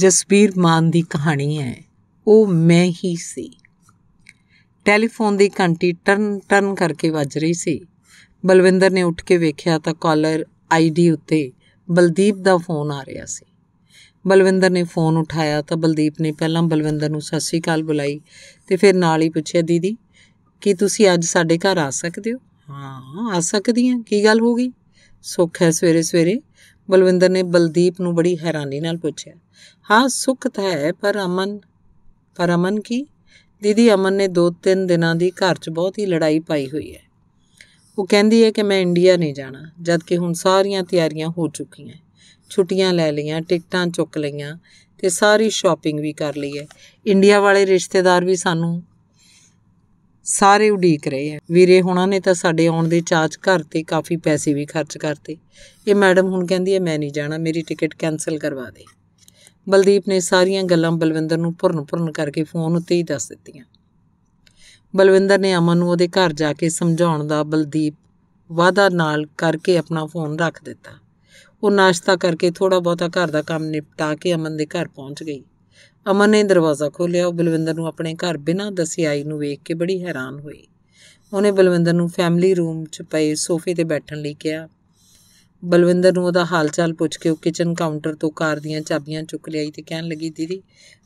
ਜਸਪੀਰ ਮਾਨ ਦੀ ਕਹਾਣੀ ਹੈ ਉਹ ਮੈਂ ਹੀ ਸੀ ਟੈਲੀਫੋਨ ਦੀ ਘੰਟੀ ਟਰਨ ਟਰਨ ਕਰਕੇ ਵੱਜ ਰਹੀ ਸੀ ਬਲਵਿੰਦਰ ਨੇ ਉੱਠ ਕੇ ਵੇਖਿਆ ਤਾਂ ਕਾਲਰ ਆਈਡੀ ਉੱਤੇ ਬਲਦੀਪ ਦਾ ਫੋਨ ਆ ਰਿਹਾ ਸੀ ਬਲਵਿੰਦਰ ਨੇ ਫੋਨ ਉਠਾਇਆ ਤਾਂ ਬਲਦੀਪ ਨੇ ਪਹਿਲਾਂ ਬਲਵਿੰਦਰ ਨੂੰ ਸਤਿ ਸ਼੍ਰੀ ਅਕਾਲ ਬੁਲਾਈ ਤੇ ਫਿਰ ਨਾਲ ਹੀ ਪੁੱਛਿਆ ਦੀਦੀ ਕੀ ਤੁਸੀਂ ਅੱਜ ਸਾਡੇ ਘਰ ਆ ਸਕਦੇ ਹੋ ਹਾਂ ਆ ਸਕਦੀ ਹਾਂ ਕੀ ਗੱਲ ਹੋ ਗਈ ਸੁੱਖ ਹੈ ਸਵੇਰੇ ਸਵੇਰੇ ਬਲਵਿੰਦਰ ਨੇ ਬਲਦੀਪ ਨੂੰ ਬੜੀ ਹੈਰਾਨੀ ਨਾਲ ਪੁੱਛਿਆ ਹਾਂ ਸੁੱਖ ਤਾਂ ਹੈ ਪਰ ਅਮਨ ਪਰ ਅਮਨ ਕੀ ਦੀਦੀ ਅਮਨ ਨੇ ਦੋ ਤਿੰਨ ਦਿਨਾਂ ਦੀ ਘਰ 'ਚ ਬਹੁਤ ਹੀ ਲੜਾਈ ਪਾਈ ਹੋਈ ਹੈ ਉਹ ਕਹਿੰਦੀ ਹੈ ਕਿ ਮੈਂ ਇੰਡੀਆ ਨਹੀਂ ਜਾਣਾ ਜਦ ਕਿ ਹੁਣ ਸਾਰੀਆਂ ਤਿਆਰੀਆਂ ਹੋ ਚੁੱਕੀਆਂ ਛੁੱਟੀਆਂ ਲੈ ਲਈਆਂ ਟਿਕਟਾਂ ਚੁੱਕ ਲਈਆਂ ਤੇ ਸਾਰੀ ਸ਼ਾਪਿੰਗ ਵੀ ਕਰ ਲਈ ਹੈ ਇੰਡੀਆ ਵਾਲੇ ਰਿਸ਼ਤੇਦਾਰ ਵੀ ਸਾਨੂੰ ਸਾਰੇ ਉਡੀਕ ਰਹੇ ਆ ਵੀਰੇ ਹੁਣਾਂ ਨੇ ਤਾਂ ਸਾਡੇ ਆਉਣ ਦੇ ਚਾਰਜ ਘਰ ਤੇ ਕਾਫੀ ਪੈਸੇ ਵੀ ਖਰਚ ਕਰਤੇ ਇਹ ਮੈਡਮ ਹੁਣ ਕਹਿੰਦੀ ਐ ਮੈਂ ਨਹੀਂ ਜਾਣਾ ਮੇਰੀ ਟਿਕਟ ਕੈਨਸਲ ਕਰਵਾ ਦੇ ਬਲਦੀਪ ਨੇ ਸਾਰੀਆਂ ਗੱਲਾਂ ਬਲਵਿੰਦਰ ਨੂੰ ਭੁਰਨ ਭੁਰਨ ਕਰਕੇ ਫੋਨ ਉੱਤੇ ਹੀ ਦੱਸ ਦਿੱਤੀਆਂ ਬਲਵਿੰਦਰ ਨੇ ਅਮਨ ਨੂੰ ਉਹਦੇ ਘਰ ਜਾ ਕੇ ਸਮਝਾਉਣ ਦਾ ਬਲਦੀਪ ਵਾਦਾ ਨਾਲ ਕਰਕੇ ਆਪਣਾ ਫੋਨ ਰੱਖ ਦਿੱਤਾ ਉਹ ਨਾਸ਼ਤਾ ਕਰਕੇ ਥੋੜਾ ਬਹੁਤਾ ਘਰ ਦਾ ਕੰਮ ਨਿਪਟਾ ਕੇ ਅਮਨ ਦੇ ਘਰ ਪਹੁੰਚ ਗਈ ਅਮਨ ਨੇ ਦਰਵਾਜ਼ਾ ਖੋਲ੍ਹਿਆ ਉਹ ਬਲਵਿੰਦਰ ਨੂੰ ਆਪਣੇ ਘਰ ਬਿਨਾਂ ਦੱਸੇ ਆਈ ਨੂੰ ਵੇਖ ਕੇ ਬੜੀ ਹੈਰਾਨ ਹੋਈ ਉਹਨੇ ਬਲਵਿੰਦਰ ਨੂੰ ਫੈਮਿਲੀ ਰੂਮ 'ਚ ਪਏ ਸੋਫੇ ਤੇ ਬੈਠਣ ਲਈ ਕਿਹਾ ਬਲਵਿੰਦਰ ਨੂੰ ਉਹਦਾ ਹਾਲਚਾਲ ਪੁੱਛ ਕੇ ਉਹ ਕਿਚਨ ਕਾਊਂਟਰ ਤੋਂ ਕਾਰ ਦੀਆਂ ਚਾਬੀਆਂ ਚੁੱਕ ਲਈ ਤੇ ਕਹਿਣ ਲੱਗੀ ਦੀਦੀ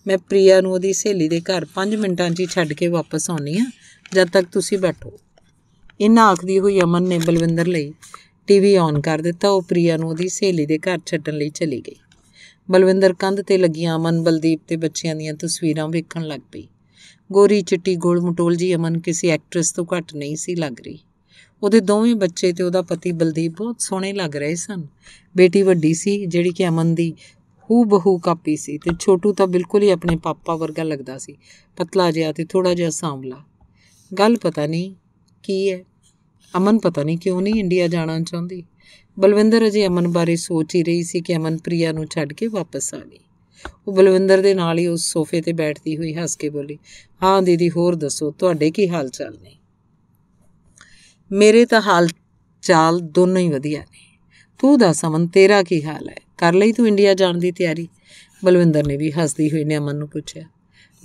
ਮੈਂ ਪ੍ਰਿਆ ਨੂੰ ਉਹਦੀ ਸਹੇਲੀ ਦੇ ਘਰ 5 ਮਿੰਟਾਂ 'ਚ ਹੀ ਛੱਡ ਕੇ ਵਾਪਸ ਆਉਣੀ ਆ ਜਦ ਤੱਕ ਤੁਸੀਂ ਬੈਠੋ ਇਹਨਾਂ ਆਖਦੀ ਹੋਈ ਅਮਨ ਨੇ ਬਲਵਿੰਦਰ ਲਈ ਟੀਵੀ ਆਨ ਕਰ ਦਿੱਤਾ ਉਹ ਪ੍ਰਿਆ ਨੂੰ ਉਹਦੀ ਸਹੇਲੀ ਦੇ ਘਰ ਛੱਡਣ ਲਈ ਚਲੀ ਗਈ ਬਲਵਿੰਦਰ ਕੰਧ ਤੇ ਲੱਗੀਆਂ ਅਮਨ ਬਲਦੀਪ ਤੇ ਬੱਚਿਆਂ ਦੀਆਂ ਤਸਵੀਰਾਂ ਵੇਖਣ ਲੱਗ ਪਈ ਗੋਰੀ ਚਿੱਟੀ ਗੋਲ ਮਟੋਲ ਜੀ ਅਮਨ ਕਿਸੇ ਐਕਟ੍ਰੈਸ ਤੋਂ ਘੱਟ ਨਹੀਂ ਸੀ ਲੱਗ ਰਹੀ ਉਹਦੇ ਦੋਵੇਂ ਬੱਚੇ ਤੇ ਉਹਦਾ ਪਤੀ ਬਲਦੀਪ ਬਹੁਤ ਸੋਹਣੇ ਲੱਗ ਰਹੇ ਸਨ ਬੇਟੀ ਵੱਡੀ ਸੀ ਜਿਹੜੀ ਕਿ ਅਮਨ ਦੀ ਹੂ ਬਹੂ ਕਾਪੀ ਸੀ ਤੇ ਛੋਟੂ ਤਾਂ ਬਿਲਕੁਲ ਹੀ ਆਪਣੇ ਪਾਪਾ ਵਰਗਾ ਲੱਗਦਾ ਸੀ ਪਤਲਾ ਜਿਹਾ ਤੇ ਥੋੜਾ ਜਿਹਾ ਸਾਂਵਲਾ ਗੱਲ ਪਤਾ ਨਹੀਂ ਕੀ ਹੈ ਅਮਨ ਪਤਾ ਨਹੀਂ ਕਿਉਂ ਨਹੀਂ ਇੰਡੀਆ ਜਾਣਾ ਚਾਹੁੰਦੀ ਬਲਵਿੰਦਰ ਅਜੇ ਅਮਨ ਬਾਰੇ ਸੋਚ ਹੀ ਰਹੀ ਸੀ ਕਿ ਅਮਨ ਪ੍ਰਿਆ ਨੂੰ ਛੱਡ ਕੇ ਵਾਪਸ ਆ ਗਈ ਉਹ ਬਲਵਿੰਦਰ ਦੇ ਨਾਲ ਹੀ ਉਸ ਸੋਫੇ ਤੇ ਬੈਠਦੀ ਹੋਈ ਹੱਸ ਕੇ ਬੋਲੀ ਹਾਂ ਦੀਦੀ ਹੋਰ ਦੱਸੋ ਤੁਹਾਡੇ ਕੀ ਹਾਲ ਚਾਲ ਨੇ ਮੇਰੇ ਤਾਂ ਹਾਲ ਚਾਲ ਦੋਨੋਂ ਹੀ ਵਧੀਆ ਨੇ ਤੂੰ ਦੱਸ ਅਮਨ ਤੇਰਾ ਕੀ ਹਾਲ ਹੈ ਕਰ ਲਈ ਤੂੰ ਇੰਡੀਆ ਜਾਣ ਦੀ ਤਿਆਰੀ ਬਲਵਿੰਦਰ ਨੇ ਵੀ ਹੱਸਦੀ ਹੋਈ ਨੇ ਅਮਨ ਨੂੰ ਪੁੱਛਿਆ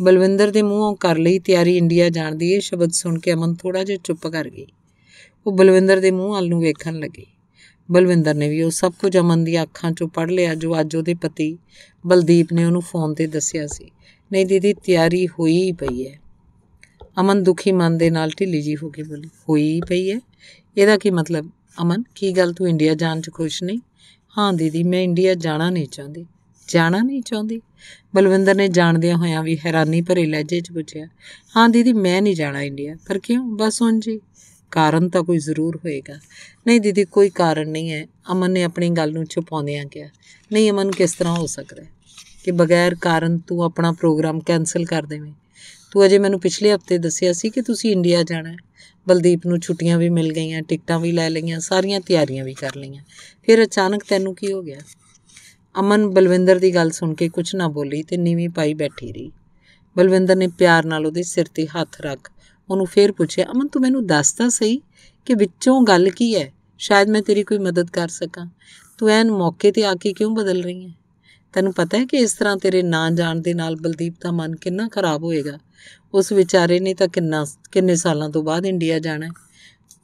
ਬਲਵਿੰਦਰ ਦੇ ਮੂੰਹੋਂ ਕਰ ਲਈ ਤਿਆਰੀ ਇੰਡੀਆ ਜਾਣ ਦੀ ਇਹ ਸ਼ਬਦ ਸੁਣ ਕੇ ਅਮਨ ਥੋੜਾ ਜਿਹਾ ਚੁੱਪ ਕਰ ਗਈ ਉਹ ਬਲਵਿੰਦਰ ਦੇ ਮੂੰਹ ਵੱਲ ਨੂੰ ਵੇਖਣ ਲੱਗੀ ਬਲਵਿੰਦਰ ਨੇ ਵੀ ਉਹ ਸਭ ਕੁਝ ਅਮਨ ਦੀਆਂ ਅੱਖਾਂ 'ਚੋਂ ਪੜ ਲਿਆ ਜੋ ਅੱਜ ਉਹਦੇ ਪਤੀ ਬਲਦੀਪ ਨੇ ਉਹਨੂੰ ਫੋਨ ਤੇ ਦੱਸਿਆ ਸੀ ਨਹੀਂ ਦੀਦੀ ਤਿਆਰੀ ਹੋਈ ਪਈ ਹੈ ਅਮਨ ਦੁਖੀ ਮਨ ਦੇ ਨਾਲ ਢਿੱਲੀ ਜੀ ਹੋ ਕੇ ਬੋਲੀ ਹੋਈ ਪਈ ਹੈ ਇਹਦਾ ਕੀ ਮਤਲਬ ਅਮਨ ਕੀ ਗੱਲ ਤੂੰ ਇੰਡੀਆ ਜਾਣ 'ਚ ਖੁਸ਼ ਨਹੀਂ ਹਾਂ ਦੀਦੀ ਮੈਂ ਇੰਡੀਆ ਜਾਣਾ ਨਹੀਂ ਚਾਹੁੰਦੀ ਜਾਣਾ ਨਹੀਂ ਚਾਹੁੰਦੀ ਬਲਵਿੰਦਰ ਨੇ ਜਾਣਦਿਆਂ ਹੋਇਆਂ ਵੀ ਹੈਰਾਨੀ ਭਰੇ ਲਹਿਜੇ 'ਚ ਪੁੱਛਿਆ ਹਾਂ ਦੀਦੀ ਮੈਂ ਨਹੀਂ ਜਾਣਾ ਇੰਡੀਆ ਪਰ ਕਿਉਂ ਬਸ ਹੁਣ ਜੀ ਕਾਰਨ ਤਾਂ ਕੋਈ ਜ਼ਰੂਰ ਹੋਏਗਾ ਨਹੀਂ ਦੀਦੀ ਕੋਈ ਕਾਰਨ ਨਹੀਂ ਹੈ ਅਮਨ ਨੇ ਆਪਣੀ ਗੱਲ ਨੂੰ ਛੁਪਾਉਂਦਿਆਂ ਕਿਹਾ ਨਹੀਂ ਅਮਨ ਕਿਸ ਤਰ੍ਹਾਂ ਹੋ ਸਕਦਾ ਹੈ ਕਿ ਬਗੈਰ ਕਾਰਨ ਤੂੰ ਆਪਣਾ ਪ੍ਰੋਗਰਾਮ ਕੈਨਸਲ ਕਰ ਦੇਵੇਂ ਤੂੰ ਅਜੇ ਮੈਨੂੰ ਪਿਛਲੇ ਹਫਤੇ ਦੱਸਿਆ ਸੀ ਕਿ ਤੁਸੀਂ ਇੰਡੀਆ ਜਾਣਾ ਹੈ ਬਲਦੀਪ ਨੂੰ ਛੁੱਟੀਆਂ ਵੀ ਮਿਲ ਗਈਆਂ ਟਿਕਟਾਂ ਵੀ ਲੈ ਲਈਆਂ ਸਾਰੀਆਂ ਤਿਆਰੀਆਂ ਵੀ ਕਰ ਲਈਆਂ ਫਿਰ ਅਚਾਨਕ ਤੈਨੂੰ ਕੀ ਹੋ ਗਿਆ ਅਮਨ ਬਲਵਿੰਦਰ ਦੀ ਗੱਲ ਸੁਣ ਕੇ ਕੁਝ ਨਾ ਬੋਲੀ ਤੇ ਨੀਵੀਂ ਪਾਈ ਬੈਠੀ ਰਹੀ ਬਲਵਿੰਦਰ ਨੇ ਪਿਆਰ ਨਾਲ ਉਹਦੇ ਸਿਰ ਤੇ ਹੱਥ ਰੱਖ ਉਹਨੂੰ ਫੇਰ ਪੁੱਛਿਆ ਅਮਨ ਤੂੰ ਮੈਨੂੰ ਦੱਸ ਤਾਂ ਸਹੀ ਕਿ ਵਿੱਚੋਂ ਗੱਲ ਕੀ ਹੈ ਸ਼ਾਇਦ ਮੈਂ ਤੇਰੀ ਕੋਈ ਮਦਦ ਕਰ ਸਕਾਂ ਤੂੰ ਐਨ ਮੌਕੇ ਤੇ ਆ ਕੇ ਕਿਉਂ ਬਦਲ ਰਹੀ ਹੈ ਤੈਨੂੰ ਪਤਾ ਹੈ ਕਿ ਇਸ ਤਰ੍ਹਾਂ ਤੇਰੇ ਨਾਂ ਜਾਣ ਦੇ ਨਾਲ ਬਲਦੀਪ ਦਾ ਮਨ ਕਿੰਨਾ ਖਰਾਬ ਹੋਏਗਾ ਉਸ ਵਿਚਾਰੇ ਨੇ ਤਾਂ ਕਿੰਨਾ ਕਿੰਨੇ ਸਾਲਾਂ ਤੋਂ ਬਾਅਦ ਇੰਡੀਆ ਜਾਣਾ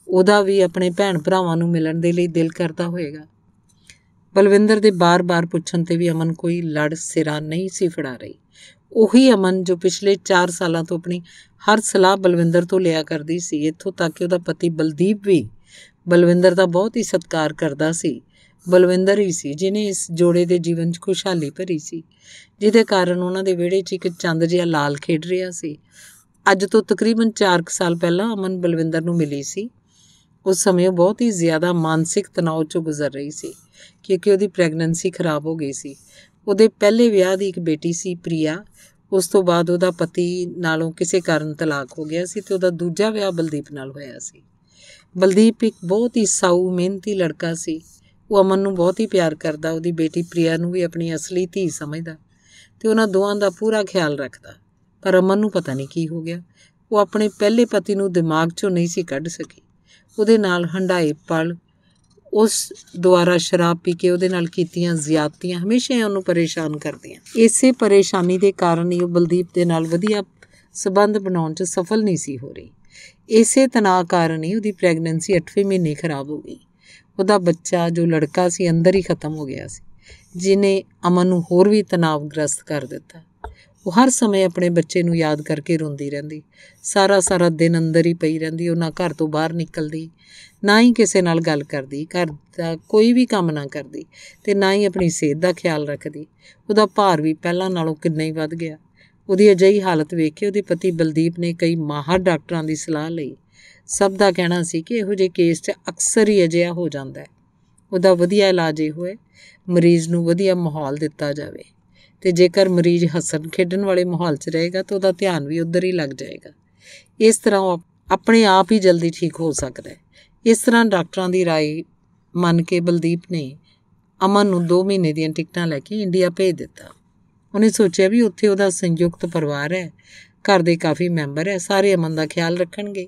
ਉਹਦਾ ਵੀ ਆਪਣੇ ਭੈਣ ਭਰਾਵਾਂ ਨੂੰ ਮਿਲਣ ਦੇ ਲਈ ਦਿਲ ਕਰਦਾ ਹੋਏਗਾ ਬਲਵਿੰਦਰ ਦੇ ਬਾਰ-ਬਾਰ ਪੁੱਛਣ ਤੇ ਵੀ ਅਮਨ ਕੋਈ ਲੜ ਸਿਰਾ ਨਹੀਂ ਸੀ ਫੜਾ ਰਹੀ ਉਹੀ ਅਮਨ ਜੋ ਪਿਛਲੇ 4 ਸਾਲਾਂ ਤੋਂ ਆਪਣੀ ਹਰ ਸਲਾਹ ਬਲਵਿੰਦਰ ਤੋਂ ਲਿਆ ਕਰਦੀ ਸੀ ਇੱਥੋਂ ਤੱਕ ਕਿ ਉਹਦਾ ਪਤੀ ਬਲਦੀਪ ਵੀ ਬਲਵਿੰਦਰ ਦਾ ਬਹੁਤ ਹੀ ਸਤਿਕਾਰ ਕਰਦਾ ਸੀ ਬਲਵਿੰਦਰ ਹੀ ਸੀ ਜਿਨੇ ਇਸ ਜੋੜੇ ਦੇ ਜੀਵਨ 'ਚ ਖੁਸ਼ਹਾਲੀ ਭਰੀ ਸੀ ਜਿਹਦੇ ਕਾਰਨ ਉਹਨਾਂ ਦੇ ਵਿਹੜੇ 'ਚ ਇੱਕ ਚੰਦ ਜਿਹਾ ਲਾਲ ਖੇਡ ਰਿਹਾ ਸੀ ਅੱਜ ਤੋਂ ਤਕਰੀਬਨ 4 ਸਾਲ ਪਹਿਲਾਂ ਅਮਨ ਬਲਵਿੰਦਰ ਨੂੰ ਮਿਲੀ ਸੀ ਉਸ ਸਮੇਂ ਉਹ ਬਹੁਤ ਹੀ ਜ਼ਿਆਦਾ ਮਾਨਸਿਕ ਤਣਾਅ 'ਚ ਗੁਜ਼ਰ ਰਹੀ ਸੀ ਕਿਉਂਕਿ ਉਹਦੀ ਪ੍ਰੈਗਨੈਂਸੀ ਖਰਾਬ ਹੋ ਗਈ ਸੀ ਉਹਦੇ ਪਹਿਲੇ ਵਿਆਹ ਦੀ ਇੱਕ ਬੇਟੀ ਸੀ ਪ੍ਰਿਆ ਉਸ ਤੋਂ ਬਾਅਦ ਉਹਦਾ ਪਤੀ ਨਾਲੋਂ ਕਿਸੇ ਕਾਰਨ ਤਲਾਕ ਹੋ ਗਿਆ ਸੀ ਤੇ ਉਹਦਾ ਦੂਜਾ ਵਿਆਹ ਬਲਦੀਪ ਨਾਲ ਹੋਇਆ ਸੀ ਬਲਦੀਪ ਇੱਕ ਬਹੁਤ ਹੀ ਸਾਊ ਮਿਹਨਤੀ ਲੜਕਾ ਸੀ ਉਹ ਅਮਨ ਨੂੰ ਬਹੁਤ ਹੀ ਪਿਆਰ ਕਰਦਾ ਉਹਦੀ ਬੇਟੀ ਪ੍ਰਿਆ ਨੂੰ ਵੀ ਆਪਣੀ ਅਸਲੀ ਧੀ ਸਮਝਦਾ ਤੇ ਉਹਨਾਂ ਦੋਵਾਂ ਦਾ ਪੂਰਾ ਖਿਆਲ ਰੱਖਦਾ ਪਰ ਅਮਨ ਨੂੰ ਪਤਾ ਨਹੀਂ ਕੀ ਹੋ ਗਿਆ ਉਹ ਆਪਣੇ ਪਹਿਲੇ ਪਤੀ ਨੂੰ ਦਿਮਾਗ 'ਚੋਂ ਨਹੀਂ ਸੀ ਕੱਢ ਸਕੀ ਉਹਦੇ ਨਾਲ ਹੰਡਾਏ ਪਲ ਉਸ ਦੁਆਰਾ ਸ਼ਰਾਬ ਪੀ ਕੇ ਉਹਦੇ ਨਾਲ ਕੀਤੀਆਂ ਜ਼ਿਆਦਤੀਆਂ ਹਮੇਸ਼ਾ ਹੀ ਉਹਨੂੰ ਪਰੇਸ਼ਾਨ ਕਰਦੀਆਂ ਇਸੇ ਪਰੇਸ਼ਾਨੀ ਦੇ ਕਾਰਨ ਹੀ ਉਹ ਬਲਦੀਪ ਦੇ ਨਾਲ ਵਧੀਆ ਸਬੰਧ ਬਣਾਉਣ 'ਚ ਸਫਲ ਨਹੀਂ ਸੀ ਹੋ ਰਹੀ ਇਸੇ ਤਣਾਅ ਕਾਰਨ ਹੀ ਉਹਦੀ ਪ੍ਰੈਗਨੈਂਸੀ 8ਵੇਂ ਮਹੀਨੇ ਖਰਾਬ ਹੋ ਗਈ ਉਹਦਾ ਬੱਚਾ ਜੋ ਲੜਕਾ ਸੀ ਅੰਦਰ ਹੀ ਖਤਮ ਹੋ ਗਿਆ ਸੀ ਜਿਨੇ ਅਮਨ ਨੂੰ ਹੋਰ ਵੀ ਤਣਾਵਗ੍ਰਸਤ ਕਰ ਦਿੱਤਾ ਉਹ ਹਰ ਸਮੇਂ ਆਪਣੇ ਬੱਚੇ ਨੂੰ ਯਾਦ ਕਰਕੇ ਰੋਂਦੀ ਰਹਿੰਦੀ ਸਾਰਾ ਸਾਰਾ ਦਿਨ ਅੰਦਰ ਹੀ ਪਈ ਰਹਿੰਦੀ ਉਹ ਨਾ ਘਰ ਤੋਂ ਬਾਹਰ ਨਿਕਲਦੀ ਨਾ ਹੀ ਕਿਸੇ ਨਾਲ ਗੱਲ ਕਰਦੀ ਘਰ ਦਾ ਕੋਈ ਵੀ ਕੰਮ ਨਾ ਕਰਦੀ ਤੇ ਨਾ ਹੀ ਆਪਣੀ ਸਿਹਤ ਦਾ ਖਿਆਲ ਰੱਖਦੀ ਉਹਦਾ ਭਾਰ ਵੀ ਪਹਿਲਾਂ ਨਾਲੋਂ ਕਿੰਨਾ ਹੀ ਵੱਧ ਗਿਆ ਉਹਦੀ ਅਜਿਹੀ ਹਾਲਤ ਵੇਖ ਕੇ ਉਹਦੇ ਪਤੀ ਬਲਦੀਪ ਨੇ ਕਈ ਮਾਹਰ ਡਾਕਟਰਾਂ ਦੀ ਸਲਾਹ ਲਈ ਸਭ ਦਾ ਕਹਿਣਾ ਸੀ ਕਿ ਇਹੋ ਜਿਹੇ ਕੇਸ 'ਚ ਅਕਸਰ ਹੀ ਅਜਿਹਾ ਹੋ ਜਾਂਦਾ ਹੈ ਉਹਦਾ ਵਧੀਆ ਇਲਾਜ ਇਹ ਹੋਏ ਮਰੀਜ਼ ਨੂੰ ਵਧੀਆ ਮਾਹੌਲ ਦਿੱਤਾ ਜਾਵੇ ਤੇ ਜੇਕਰ ਮਰੀਜ਼ ਹੱਸਣ ਖੇਡਣ ਵਾਲੇ ਮਾਹੌਲ 'ਚ ਰਹੇਗਾ ਤਾਂ ਉਹਦਾ ਧਿਆਨ ਵੀ ਉਧਰ ਹੀ ਲੱਗ ਜਾਏਗਾ ਇਸ ਤਰ੍ਹਾਂ ਉਹ ਆਪਣੇ ਆਪ ਹੀ ਜਲਦੀ ਠੀਕ ਹੋ ਸਕਦਾ ਹੈ ਇਸ ਤਰ੍ਹਾਂ ਡਾਕਟਰਾਂ ਦੀ رائے ਮੰਨ ਕੇ ਬਲਦੀਪ ਨੇ ਅਮਨ ਨੂੰ 2 ਮਹੀਨੇ ਦੀਆਂ ਟਿਕਟਾਂ ਲੈ ਕੇ ਇੰਡੀਆ ਭੇਜ ਦਿੱਤਾ ਉਹਨੇ ਸੋਚਿਆ ਵੀ ਉੱਥੇ ਉਹਦਾ ਸੰਯੁਕਤ ਪਰਿਵਾਰ ਹੈ ਘਰ ਦੇ ਕਾਫੀ ਮੈਂਬਰ ਹੈ ਸਾਰੇ ਅਮਨ ਦਾ ਖਿਆਲ ਰੱਖਣਗੇ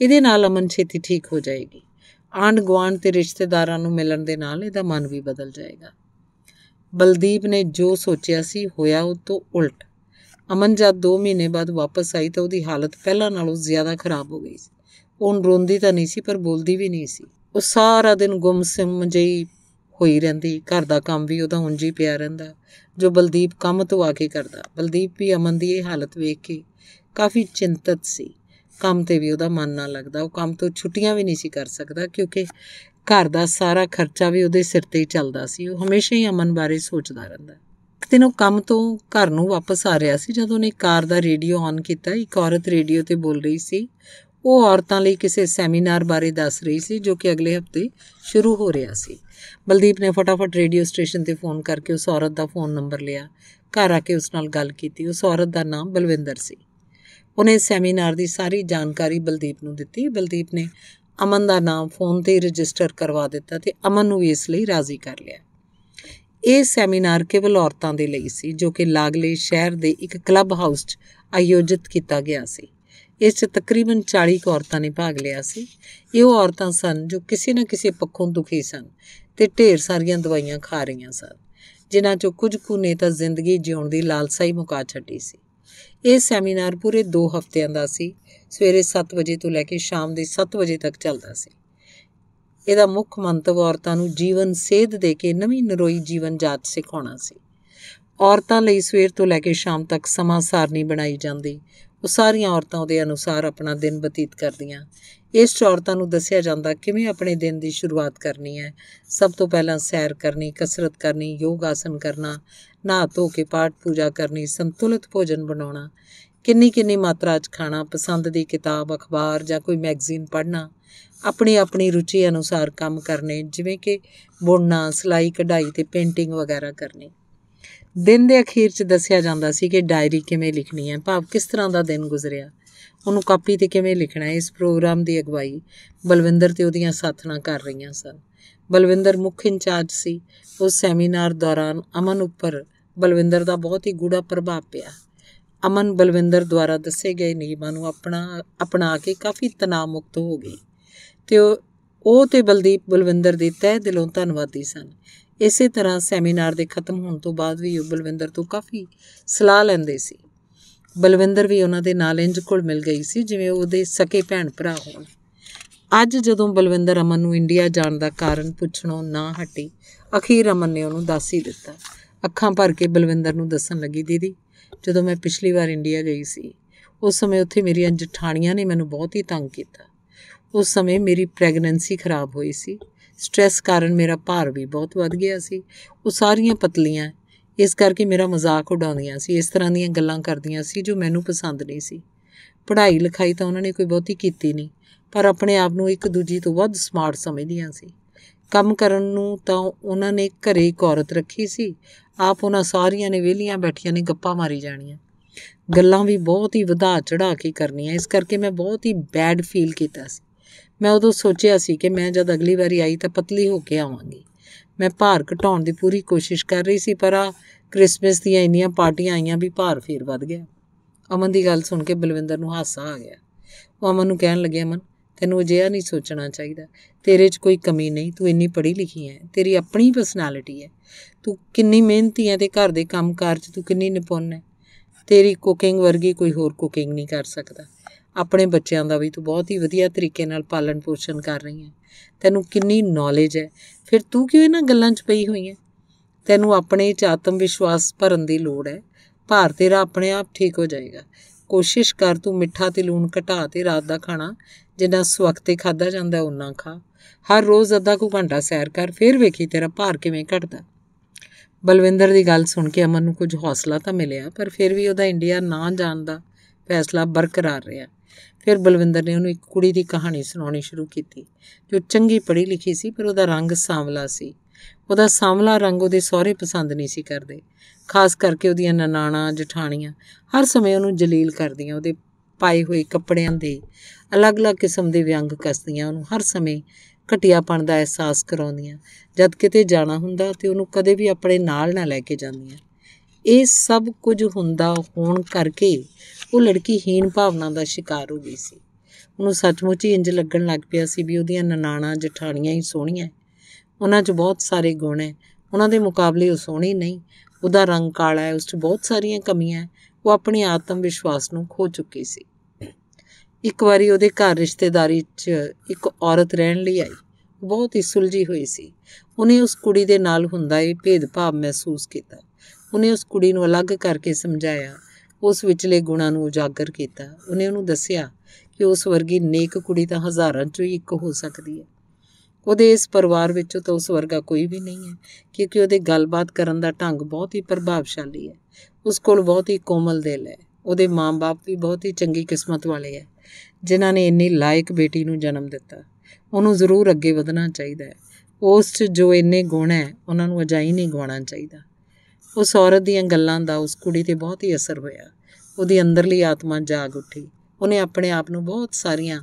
ਇਹਦੇ ਨਾਲ ਅਮਨ ਛੇਤੀ ਠੀਕ ਹੋ ਜਾਏਗੀ ਆਂਡ ਗਵਾਂਡ ਤੇ ਰਿਸ਼ਤੇਦਾਰਾਂ ਨੂੰ ਮਿਲਣ ਦੇ ਨਾਲ ਇਹਦਾ ਮਨ ਵੀ ਬਦਲ ਜਾਏਗਾ ਬਲਦੀਪ ਨੇ ਜੋ ਸੋਚਿਆ ਸੀ ਹੋਇਆ ਉਹ ਤੋਂ ਉਲਟ ਅਮਨ ਜਦ 2 ਮਹੀਨੇ ਬਾਅਦ ਵਾਪਸ ਆਈ ਤਾਂ ਉਹਦੀ ਹਾਲਤ ਪਹਿਲਾਂ ਨਾਲੋਂ ਜ਼ਿਆਦਾ ਖਰਾਬ ਹੋ ਗਈ ਸੀ ਉਹ ਰੋਂਦੀ ਤਾਂ ਨਹੀਂ ਸੀ ਪਰ ਬੋਲਦੀ ਵੀ ਨਹੀਂ ਸੀ ਉਹ ਸਾਰਾ ਦਿਨ ਗੁੰਮਸਮ ਜਿਹੀ ਹੋਈ ਰਹਿੰਦੀ ਘਰ ਦਾ ਕੰਮ ਵੀ ਉਹਦਾ ਉਂਝ ਹੀ ਪਿਆ ਰਹਿੰਦਾ ਜੋ ਬਲਦੀਪ ਕੰਮ ਤੋਂ ਆ ਕੇ ਕਰਦਾ ਬਲਦੀਪ ਵੀ ਅਮਨ ਦੀ ਇਹ ਹਾਲਤ ਵੇਖ ਕੇ ਕਾਫੀ ਚਿੰਤਤ ਸੀ ਕੰਮ ਤੇ ਵੀ ਉਹਦਾ ਮਨ ਨਾ ਲੱਗਦਾ ਉਹ ਕੰਮ ਤੋਂ ਛੁੱਟੀਆਂ ਵੀ ਨਹੀਂ ਸੀ ਕਰ ਸਕਦਾ ਕਿਉਂਕਿ ਘਰ ਦਾ ਸਾਰਾ ਖਰਚਾ ਵੀ ਉਹਦੇ ਸਿਰ ਤੇ ਹੀ ਚੱਲਦਾ ਸੀ ਉਹ ਹਮੇਸ਼ਾ ਹੀ ਅਮਨ ਬਾਰੇ ਸੋਚਦਾ ਰਹਿੰਦਾ ਇੱਕ ਦਿਨ ਉਹ ਕੰਮ ਤੋਂ ਘਰ ਨੂੰ ਵਾਪਸ ਆ ਰਿਹਾ ਸੀ ਜਦੋਂ ਉਹਨੇ ਕਾਰ ਦਾ ਰੇਡੀਓ ਔਨ ਕੀਤਾ ਇੱਕ ਔਰਤ ਰੇਡੀਓ ਤੇ ਬੋਲ ਰਹੀ ਸੀ ਉਹ ਔਰਤਾਂ ਲਈ ਕਿਸੇ ਸੈਮੀਨਾਰ ਬਾਰੇ ਦੱਸ ਰਹੀ ਸੀ ਜੋ ਕਿ ਅਗਲੇ ਹਫਤੇ ਸ਼ੁਰੂ ਹੋ ਰਿਹਾ ਸੀ ਬਲਦੀਪ ਨੇ ਫਟਾਫਟ ਰੇਡੀਓ ਸਟੇਸ਼ਨ ਤੇ ਫੋਨ ਕਰਕੇ ਉਸ ਔਰਤ ਦਾ ਫੋਨ ਨੰਬਰ ਲਿਆ ਘਰ ਆ ਕੇ ਉਸ ਨਾਲ ਗੱਲ ਕੀਤੀ ਉਸ ਔਰਤ ਦਾ ਨਾਮ ਬਲਵਿੰਦਰ ਸੀ ਉਹਨੇ ਸੈਮੀਨਾਰ ਦੀ ਸਾਰੀ ਜਾਣਕਾਰੀ ਬਲਦੀਪ ਨੂੰ ਦਿੱਤੀ ਬਲਦੀਪ ਨੇ ਅਮਨ ਦਾ ਨਾਮ ਫੋਨ ਤੇ ਰਜਿਸਟਰ ਕਰਵਾ ਦਿੱਤਾ ਤੇ ਅਮਨ ਨੂੰ ਇਸ ਲਈ ਰਾਜ਼ੀ ਕਰ ਲਿਆ ਇਹ ਸੈਮੀਨਾਰ ਕੇਵਲ ਔਰਤਾਂ ਦੇ ਲਈ ਸੀ ਜੋ ਕਿ ਲਾਗਲੇ ਸ਼ਹਿਰ ਦੇ ਇੱਕ ਕਲੱਬ ਹਾਊਸ 'ਚ ਆਯੋਜਿਤ ਕੀਤਾ ਗਿਆ ਸੀ ਇਸ 'ਚ ਤਕਰੀਬਨ 40 ਔਰਤਾਂ ਨੇ ਭਾਗ ਲਿਆ ਸੀ ਇਹ ਉਹ ਔਰਤਾਂ ਸਨ ਜੋ ਕਿਸੇ ਨਾ ਕਿਸੇ ਪੱਖੋਂ ਦੁਖੀ ਸਨ ਤੇ ਢੇਰ ਸਾਰੀਆਂ ਦਵਾਈਆਂ ਖਾ ਰਹੀਆਂ ਸਨ ਜਿਨ੍ਹਾਂ 'ਚੋਂ ਕੁਝ ਕੁ ਨੇ ਤਾਂ ਜ਼ਿੰਦਗੀ ਜਿਉਣ ਦੀ ਲਾਲਸਾ ਹੀ ਮੁਕਾ ਛੱਡੀ ਸੀ ਇਹ ਸੈਮੀਨਾਰ ਪੂਰੇ 2 ਹਫ਼ਤਿਆਂ ਦਾ ਸੀ ਸਵੇਰੇ 7 ਵਜੇ ਤੋਂ ਲੈ ਕੇ ਸ਼ਾਮ ਦੇ 7 ਵਜੇ ਤੱਕ ਚੱਲਦਾ ਸੀ ਇਹਦਾ ਮੁੱਖ ਮੰਤਵ ਔਰਤਾਂ ਨੂੰ ਜੀਵਨ ਸੇਧ ਦੇ ਕੇ ਨਵੀਂ ਨਰੋਈ ਜੀਵਨ ਜਾਤ ਸਿਖਾਉਣਾ ਸੀ ਔਰਤਾਂ ਲਈ ਸਵੇਰ ਤੋਂ ਲੈ ਕੇ ਸ਼ਾਮ ਤੱਕ ਸਮਾਂ ਬਣਾਈ ਜਾਂਦੀ ਉਹ ਸਾਰੀਆਂ ਔਰਤਾਂ ਉਹਦੇ ਅਨੁਸਾਰ ਆਪਣਾ ਦਿਨ ਬਤੀਤ ਕਰਦੀਆਂ ਇਸ ਔਰਤਾਂ ਨੂੰ ਦੱਸਿਆ ਜਾਂਦਾ ਕਿਵੇਂ ਆਪਣੇ ਦਿਨ ਦੀ ਸ਼ੁਰੂਆਤ ਕਰਨੀ ਹੈ ਸਭ ਤੋਂ ਪਹਿਲਾਂ ਸੈਰ ਕਰਨੀ ਕਸਰਤ ਕਰਨੀ ਯੋਗ ਆਸਨ ਕਰਨਾ ਨਹਾ ਧੋ ਕੇ ਪਾਠ ਪੂਜਾ ਕਰਨੀ ਸੰਤੁਲਿਤ ਭੋਜਨ ਬਣਾਉਣਾ ਕਿੰਨੀ ਕਿੰਨੀ ਮਾਤਰਾ 'ਚ ਖਾਣਾ ਪਸੰਦ ਦੀ ਕਿਤਾਬ ਅਖਬਾਰ ਜਾਂ ਕੋਈ ਮੈਗਜ਼ੀਨ ਪੜ੍ਹਨਾ ਆਪਣੀ ਆਪਣੀ ਰੁਚੀ ਅਨੁਸਾਰ ਕੰਮ ਕਰਨੇ ਜਿਵੇਂ ਕਿ ਬੁਣਨਾ ਸਿਲਾਈ ਕਢਾਈ ਤੇ ਪੇਂਟਿੰਗ ਵਗੈਰਾ ਕਰਨੀ ਦਿਨ ਦੇ ਅਖੀਰ 'ਚ ਦੱਸਿਆ ਜਾਂਦਾ ਸੀ ਕਿ ਡਾਇਰੀ ਕਿਵੇਂ ਲਿਖਣੀ ਹੈ ਭਾਵ ਕਿਸ ਤਰ੍ਹਾਂ ਦਾ ਦਿਨ ਗੁਜ਼ਰਿਆ ਉਹਨੂੰ ਕਾਪੀ ਤੇ ਕਿਵੇਂ ਲਿਖਣਾ ਹੈ ਇਸ ਪ੍ਰੋਗਰਾਮ ਦੀ ਅਗਵਾਈ ਬਲਵਿੰਦਰ ਤੇ ਉਹਦੀਆਂ ਸਾਥਣਾ ਕਰ ਰਹੀਆਂ ਸਨ ਬਲਵਿੰਦਰ ਮੁੱਖ ਇੰਚਾਰਜ ਸੀ ਉਸ ਸੈਮੀਨਾਰ ਦੌਰਾਨ ਅਮਨ ਉੱਪਰ ਬਲਵਿੰਦਰ ਦਾ ਬਹੁਤ ਹੀ ਗੂੜਾ ਪ੍ਰਭਾਵ ਪਿਆ ਅਮਨ ਬਲਵਿੰਦਰ ਦੁਆਰਾ ਦੱਸੇ ਗਏ ਨਿਯਮਾਂ ਨੂੰ ਆਪਣਾ ਅਪਣਾ ਕੇ ਕਾਫੀ ਤਣਾਅ ਮੁਕਤ ਹੋ ਗਈ ਤੇ ਉਹ ਤੇ ਬਲਦੀਪ ਬਲਵਿੰਦਰ ਦੇ ਤਹਿ ਦਿਲੋਂ ਧੰਨਵਾਦੀ ਸਨ ਇਸੇ ਤਰ੍ਹਾਂ ਸੈਮੀਨਾਰ ਦੇ ਖਤਮ ਹੋਣ ਤੋਂ ਬਾਅਦ ਵੀ ਉਹ ਬਲਵਿੰਦਰ ਤੋਂ ਕਾਫੀ ਸਲਾਹ ਲੈਂਦੇ ਸੀ ਬਲਵਿੰਦਰ ਵੀ ਉਹਨਾਂ ਦੇ ਨਾਲ ਇੰਜ ਕੋਲ ਮਿਲ ਗਈ ਸੀ ਜਿਵੇਂ ਉਹਦੇ ਸਕੇ ਭੈਣ ਭਰਾ ਹੋਣ ਅੱਜ ਜਦੋਂ ਬਲਵਿੰਦਰ ਅਮਨ ਨੂੰ ਇੰਡੀਆ ਜਾਣ ਦਾ ਕਾਰਨ ਪੁੱਛਣੋਂ ਨਾ ਹਟੀ ਅਖੀਰ ਅਮਨ ਨੇ ਉਹਨੂੰ ਦੱਸ ਹੀ ਦਿੱਤਾ ਅੱਖਾਂ ਭਰ ਕੇ ਬਲਵਿੰਦਰ ਨੂੰ ਦੱਸਣ ਲੱਗੀ ਦੀਦੀ ਜਦੋਂ ਮੈਂ ਪਿਛਲੀ ਵਾਰ ਇੰਡੀਆ ਗਈ ਸੀ ਉਸ ਸਮੇਂ ਉੱਥੇ ਮੇਰੀਆਂ ਜਠਾਣੀਆਂ ਨੇ ਮੈਨੂੰ ਬਹੁਤ ਹੀ ਤੰਗ ਕੀਤਾ ਉਸ ਸਮੇਂ ਮੇਰੀ ਪ੍ਰੈਗਨੈਂਸੀ ਖਰਾਬ ਹੋਈ ਸੀ ਸਟ्रेस ਕਾਰਨ ਮੇਰਾ ਭਾਰ ਵੀ ਬਹੁਤ ਵੱਧ ਗਿਆ ਸੀ ਉਹ ਸਾਰੀਆਂ ਪਤਲੀਆਂ ਇਸ ਕਰਕੇ ਮੇਰਾ ਮਜ਼ਾਕ ਉਡਾਉਂਦੀਆਂ ਸੀ ਇਸ ਤਰ੍ਹਾਂ ਦੀਆਂ ਗੱਲਾਂ ਕਰਦੀਆਂ ਸੀ ਜੋ ਮੈਨੂੰ ਪਸੰਦ ਨਹੀਂ ਸੀ ਪੜ੍ਹਾਈ ਲਿਖਾਈ ਤਾਂ ਉਹਨਾਂ ਨੇ ਕੋਈ ਬਹੁਤੀ ਕੀਤੀ ਨਹੀਂ ਪਰ ਆਪਣੇ ਆਪ ਨੂੰ ਇੱਕ ਦੂਜੀ ਤੋਂ ਵੱਧ ਸਮਾਰਟ ਸਮਝਦੀਆਂ ਸੀ ਕੰਮ ਕਰਨ ਨੂੰ ਤਾਂ ਉਹਨਾਂ ਨੇ ਘਰੇ ਇੱਕ ਔਰਤ ਰੱਖੀ ਸੀ ਆਪ ਉਹਨਾਂ ਸਾਰੀਆਂ ਨੇ ਵਿਹਲੀਆਂ ਬੈਠੀਆਂ ਨੇ ਗੱਪਾਂ ਮਾਰੀ ਜਾਣੀਆਂ ਗੱਲਾਂ ਵੀ ਬਹੁਤ ਹੀ ਵਧਾ ਚੜਾ ਕੇ ਕਰਨੀਆਂ ਇਸ ਕਰਕੇ ਮੈਂ ਬਹੁਤ ਹੀ ਬੈਡ ਫੀਲ ਕੀਤਾ ਸੀ ਮੈਂ ਉਦੋਂ ਸੋਚਿਆ ਸੀ ਕਿ ਮੈਂ ਜਦ ਅਗਲੀ ਵਾਰੀ ਆਈ ਤਾਂ ਪਤਲੀ ਹੋ ਕੇ ਆਵਾਂਗੀ ਮੈਂ ਭਾਰ ਘਟਾਉਣ ਦੀ ਪੂਰੀ ਕੋਸ਼ਿਸ਼ ਕਰ ਰਹੀ ਸੀ ਪਰ ਆ ਕ੍ਰਿਸਮਸ ਦੀਆਂ ਇੰਨੀਆਂ ਪਾਰਟੀਆਂ ਆਈਆਂ ਵੀ ਭਾਰ ਫੇਰ ਵੱਧ ਗਿਆ ਅਮਨ ਦੀ ਗੱਲ ਸੁਣ ਕੇ ਬਲਵਿੰਦਰ ਨੂੰ ਹਾਸਾ ਆ ਗਿਆ ਉਹ ਅਮਨ ਨੂੰ ਕਹਿਣ ਲੱਗਿਆ ਮਨ ਤੈਨੂੰ ਅਜਿਹਾ ਨਹੀਂ ਸੋਚਣਾ ਚਾਹੀਦਾ ਤੇਰੇ 'ਚ ਕੋਈ ਕਮੀ ਨਹੀਂ ਤੂੰ ਇੰਨੀ ਪੜ੍ਹੀ ਲਿਖੀ ਹੈ ਤੇਰੀ ਆਪਣੀ ਪਰਸਨੈਲਿਟੀ ਹੈ ਤੂੰ ਕਿੰਨੀ ਮਿਹਨਤੀ ਹੈ ਤੇ ਘਰ ਦੇ ਕੰਮਕਾਰ 'ਚ ਤੂੰ ਕਿੰਨੀ ਨਿਪੁੰਨ ਹੈ ਤੇਰੀ ਕੁਕਿੰਗ ਵਰਗੀ ਕੋਈ ਹੋਰ ਕੁਕਿੰਗ ਨਹੀਂ ਕਰ ਸਕਦਾ ਆਪਣੇ ਬੱਚਿਆਂ ਦਾ ਵੀ ਤੂੰ ਬਹੁਤ ਹੀ ਵਧੀਆ ਤਰੀਕੇ ਨਾਲ ਪਾਲਣ ਪੋਸ਼ਣ ਕਰ ਰਹੀ ਹੈ ਤੈਨੂੰ ਕਿੰਨੀ ਨੌਲੇਜ ਹੈ ਫਿਰ ਤੂੰ ਕਿਉਂ ਇਹਨਾਂ ਗੱਲਾਂ 'ਚ ਪਈ ਹੋਈ ਹੈ ਤੈਨੂੰ ਆਪਣੇ 'ਚ ਆਤਮ ਵਿਸ਼ਵਾਸ ਭਰਨ ਦੀ ਲੋੜ ਹੈ ਭਾਰ ਤੇਰਾ ਆਪਣੇ ਆਪ ਠੀਕ ਹੋ ਜਾਏਗਾ ਕੋਸ਼ਿਸ਼ ਕਰ ਤੂੰ ਮਿੱਠਾ ਤੇ ਲੂਣ ਘਟਾ ਤੇ ਰਾਤ ਦਾ ਖਾਣਾ ਜਿੰਨਾ ਸਵਖਤ ਤੇ ਖਾਦਾ ਜਾਂਦਾ ਉਹਨਾਂ ਖਾ ਹਰ ਰੋਜ਼ ਅੱਧਾ ਕੁ ਘੰਟਾ ਸੈਰ ਕਰ ਫਿਰ ਵੇਖੀ ਤੇਰਾ ਭਾਰ ਕਿਵੇਂ ਘਟਦਾ ਬਲਵਿੰਦਰ ਦੀ ਗੱਲ ਸੁਣ ਕੇ ਅਮਨ ਨੂੰ ਕੁਝ ਹੌਸਲਾ ਤਾਂ ਮਿਲਿਆ ਪਰ ਫਿਰ ਵੀ ਉਹਦਾ ਇੰਡੀਆ ਨਾ ਜਾਣ ਦਾ ਫੈਸਲਾ ਬਰਕਰਾਰ ਰਿਹਾ ਫਿਰ ਬਲਵਿੰਦਰ ਨੇ ਉਹਨੂੰ ਇੱਕ ਕੁੜੀ ਦੀ ਕਹਾਣੀ ਸੁਣਾਉਣੀ ਸ਼ੁਰੂ ਕੀਤੀ ਜੋ ਚੰਗੀ ਪੜ੍ਹੀ ਲਿਖੀ ਸੀ ਪਰ ਉਹਦਾ ਰੰਗ ਸਾਂਵਲਾ ਸੀ ਉਹਦਾ ਸਾਂਵਲਾ ਰੰਗ ਉਹਦੇ ਸਹੁਰੇ ਪਸੰਦ ਨਹੀਂ ਸੀ ਕਰਦੇ ਖਾਸ ਕਰਕੇ ਉਹਦੀਆਂ ਨਨਾਣਾ ਜਠਾਣੀਆਂ ਹਰ ਸਮੇਂ ਉਹਨੂੰ ਜਲੀਲ ਕਰਦੀਆਂ ਉਹਦੇ ਪਾਏ ਹੋਏ ਕੱਪੜਿਆਂ ਦੇ ਅਲੱਗ-ਅਲੱਗ ਕਿਸਮ ਦੇ ਵਿਅੰਗ ਕਸਦੀਆਂ ਉਹਨੂੰ ਹਰ ਸਮੇਂ ਘਟਿਆਪਣ ਦਾ ਅਹਿਸਾਸ ਕਰਾਉਂਦੀਆਂ ਜਦ ਕਿਤੇ ਜਾਣਾ ਹੁੰਦਾ ਤੇ ਉਹਨੂੰ ਕਦੇ ਵੀ ਆਪਣੇ ਨਾਲ ਨਾ ਲੈ ਕੇ ਜਾਂਦੀਆਂ ਇਹ ਸਭ ਕੁਝ ਹੁੰਦਾ ਹੋਣ ਕਰਕੇ ਉਹ ਲੜਕੀ ਹੀਣ ਭਾਵਨਾ ਦਾ ਸ਼ਿਕਾਰ ਹੋ ਗਈ ਸੀ ਉਹਨੂੰ ਸੱਚਮੁੱਚ ਹੀ ਇੰਜ ਲੱਗਣ ਲੱਗ ਪਿਆ ਸੀ ਵੀ ਉਹਦੀਆਂ ਨਨਾਣਾ ਜਠਾਣੀਆਂ ਹੀ ਸੋਹਣੀਆਂ ਉਹਨਾਂ 'ਚ ਬਹੁਤ ਸਾਰੇ ਗੁਣ ਹੈ ਉਹਨਾਂ ਦੇ ਮੁਕਾਬਲੇ ਉਹ ਸੋਹਣੀ ਨਹੀਂ ਉਹਦਾ ਰੰਗ ਕਾਲਾ ਹੈ ਉਸ 'ਚ ਬਹੁਤ ਸਾਰੀਆਂ ਕਮੀਆਂ ਹੈ ਉਹ ਆਪਣੇ ਆਤਮ ਵਿਸ਼ਵਾਸ ਨੂੰ ਖੋ ਚੁੱਕੀ ਸੀ ਇੱਕ ਵਾਰੀ ਉਹਦੇ ਘਰ ਰਿਸ਼ਤੇਦਾਰੀ 'ਚ ਇੱਕ ਔਰਤ ਰਹਿਣ ਲਈ ਆਈ ਬਹੁਤ ਹੀ ਸੁਲਝੀ ਹੋਈ ਸੀ ਉਹਨੇ ਉਸ ਕੁੜੀ ਦੇ ਨਾਲ ਹੁੰਦਾ ਇਹ ਭੇਦਭਾਵ ਮਹਿਸੂਸ ਕੀਤਾ ਉਹਨੇ ਉਸ ਕੁੜੀ ਨੂੰ ਅਲੱਗ ਕਰਕੇ ਸਮਝਾਇਆ ਉਸ ਵਿਚਲੇ ਗੁਣਾਂ ਨੂੰ ਉਜਾਗਰ ਕੀਤਾ ਉਹਨੇ ਉਹਨੂੰ ਦੱਸਿਆ ਕਿ ਉਸ ਵਰਗੀ ਨੇਕ ਕੁੜੀ ਤਾਂ ਹਜ਼ਾਰਾਂ ਚੋਂ ਇੱਕ ਹੋ ਸਕਦੀ ਹੈ ਉਹਦੇ ਇਸ ਪਰਿਵਾਰ ਵਿੱਚੋਂ ਤਾਂ ਉਸ ਵਰਗਾ ਕੋਈ ਵੀ ਨਹੀਂ ਹੈ ਕਿਉਂਕਿ ਉਹਦੇ ਗੱਲਬਾਤ ਕਰਨ ਦਾ ਢੰਗ ਬਹੁਤ ਹੀ ਪ੍ਰਭਾਵਸ਼ਾਲੀ ਹੈ ਉਸ ਕੋਲ ਬਹੁਤ ਹੀ ਕੋਮਲ ਦਿਲ ਹੈ ਉਹਦੇ ਮਾਂ-ਬਾਪ ਵੀ ਬਹੁਤ ਹੀ ਚੰਗੀ ਕਿਸਮਤ ਵਾਲੇ ਹੈ ਜਿਨ੍ਹਾਂ ਨੇ ਇੰਨੀ ਲਾਇਕ ਬੇਟੀ ਨੂੰ ਜਨਮ ਦਿੱਤਾ ਉਹਨੂੰ ਜ਼ਰੂਰ ਅੱਗੇ ਵਧਣਾ ਚਾਹੀਦਾ ਹੈ ਉਸ 'ਚ ਜੋ ਇੰਨੇ ਗੁਣ ਹੈ ਉਹਨਾਂ ਨੂੰ ਅਜਾਈ ਨਹੀਂ ਗਵਾਉਣਾ ਚਾਹੀਦਾ ਉਸ ਔਰਤ ਦੀਆਂ ਗੱਲਾਂ ਦਾ ਉਸ ਕੁੜੀ ਤੇ ਬਹੁਤ ਹੀ ਅਸਰ ਹੋਇਆ ਉਹਦੀ ਅੰਦਰਲੀ ਆਤਮਾ ਜਾਗ ਉੱਠੀ ਉਹਨੇ ਆਪਣੇ ਆਪ ਨੂੰ ਬਹੁਤ ਸਾਰੀਆਂ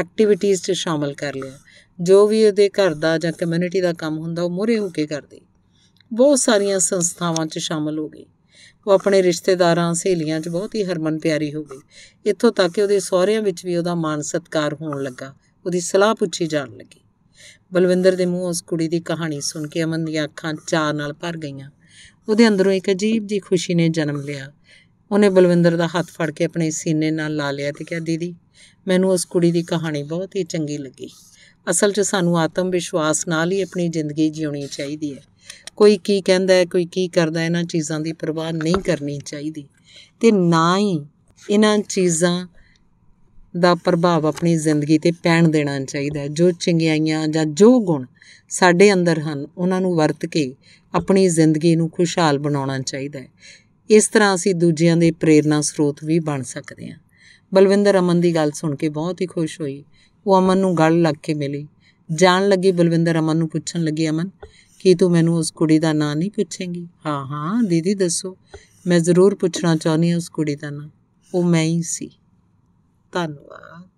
ਐਕਟੀਵਿਟੀਆਂ 'ਚ ਸ਼ਾਮਲ ਕਰ ਲਿਆ ਜੋ ਵੀ ਉਹਦੇ ਘਰ ਦਾ ਜਾਂ ਕਮਿਊਨਿਟੀ ਦਾ ਕੰਮ ਹੁੰਦਾ ਉਹ ਮੋਰੇ ਹੋ ਕੇ ਕਰਦੀ ਬਹੁਤ ਸਾਰੀਆਂ ਸੰਸਥਾਵਾਂ 'ਚ ਸ਼ਾਮਲ ਹੋ ਗਈ ਉਹ ਆਪਣੇ ਰਿਸ਼ਤੇਦਾਰਾਂ ਸਹੇਲੀਆਂ 'ਚ ਬਹੁਤ ਹੀ ਹਰਮਨ ਪਿਆਰੀ ਹੋ ਗਈ ਇੱਥੋਂ ਤੱਕ ਕਿ ਉਹਦੇ ਸਹੁਰਿਆਂ ਵਿੱਚ ਵੀ ਉਹਦਾ ਮਾਨ ਸਤਕਾਰ ਹੋਣ ਲੱਗਾ ਉਹਦੀ ਸਲਾਹ ਪੁੱਛੀ ਜਾਣ ਲੱਗੀ ਬਲਵਿੰਦਰ ਦੇ ਮੂੰਹ ਉਸ ਕੁੜੀ ਦੀ ਕਹਾਣੀ ਸੁਣ ਕੇ ਅਮਨ ਦੀਆਂ ਅੱਖਾਂ ਚਾਹ ਨਾਲ ਭਰ ਗਈਆਂ ਉਹਦੇ ਅੰਦਰੋਂ ਇੱਕ ਅਜੀਬ ਜੀ ਖੁਸ਼ੀ ਨੇ ਜਨਮ ਲਿਆ ਉਹਨੇ ਬਲਵਿੰਦਰ ਦਾ ਹੱਥ ਫੜ ਕੇ ਆਪਣੇ ਸੀਨੇ ਨਾਲ ਲਾ ਲਿਆ ਤੇ ਕਿਹਾ ਦੀਦੀ ਮੈਨੂੰ ਉਸ ਕੁੜੀ ਦੀ ਕਹਾਣੀ ਬਹੁਤ ਹੀ ਚੰਗੀ ਲੱਗੀ ਅਸਲ 'ਚ ਸਾਨੂੰ ਆਤਮ ਵਿਸ਼ਵਾਸ ਨਾਲ ਹੀ ਆਪਣੀ ਜ਼ਿੰਦਗੀ ਜਿਉਣੀ ਚਾਹੀਦੀ ਹੈ ਕੋਈ ਕੀ ਕਹਿੰਦਾ ਹੈ ਕੋਈ ਕੀ ਕਰਦਾ ਹੈ ਇਹਨਾਂ ਚੀਜ਼ਾਂ ਦੀ ਪਰਵਾਹ ਨਹੀਂ ਕਰਨੀ ਚਾਹੀਦੀ ਤੇ ਨਾ ਹੀ ਇਹਨਾਂ ਚੀਜ਼ਾਂ ਦਾ ਪ੍ਰਭਾਵ ਆਪਣੀ ਜ਼ਿੰਦਗੀ ਤੇ ਪੈਣ ਦੇਣਾ ਚਾਹੀਦਾ ਹੈ ਜੋ ਚੰਗਿਆਈਆਂ ਜਾਂ ਜੋ ਗੁਣ ਸਾਡੇ ਅੰਦਰ ਹਨ ਉਹਨਾਂ ਨੂੰ ਵਰਤ ਕੇ ਆਪਣੀ ਜ਼ਿੰਦਗੀ ਨੂੰ ਖੁਸ਼ਹਾਲ ਬਣਾਉਣਾ ਚਾਹੀਦਾ ਹੈ ਇਸ ਤਰ੍ਹਾਂ ਅਸੀਂ ਦੂਜਿਆਂ ਦੇ ਪ੍ਰੇਰਣਾ ਸਰੋਤ ਵੀ ਬਣ ਸਕਦੇ ਹਾਂ ਬਲਵਿੰਦਰ ਅਮਨ ਦੀ ਗੱਲ ਸੁਣ ਕੇ ਬਹੁਤ ਹੀ ਖੁਸ਼ ਹੋਈ ਉਹ ਅਮਨ ਨੂੰ ਗੱਲ ਲੱਗ ਕੇ ਮਿਲੀ ਜਾਣ ਲੱਗੀ ਬਲਵਿੰਦਰ ਅਮਨ ਨੂੰ ਪੁੱਛਣ ਲੱਗੀ ਅਮਨ ਕੀ ਤੂੰ ਮੈਨੂੰ ਉਸ ਕੁੜੀ ਦਾ ਨਾਂ ਨਹੀਂ ਪੁੱਛੇਂਗੀ ਹਾਂ ਹਾਂ ਦੀਦੀ ਦੱਸੋ ਮੈਂ ਜ਼ਰੂਰ ਪੁੱਛਣਾ ਚਾਹੁੰਦੀ ਹਾਂ ਉਸ ਕੁੜੀ ਦਾ ਨਾਂ ਉਹ ਮੈਂ ਹੀ ਸੀ ਧੰਨਵਾਦ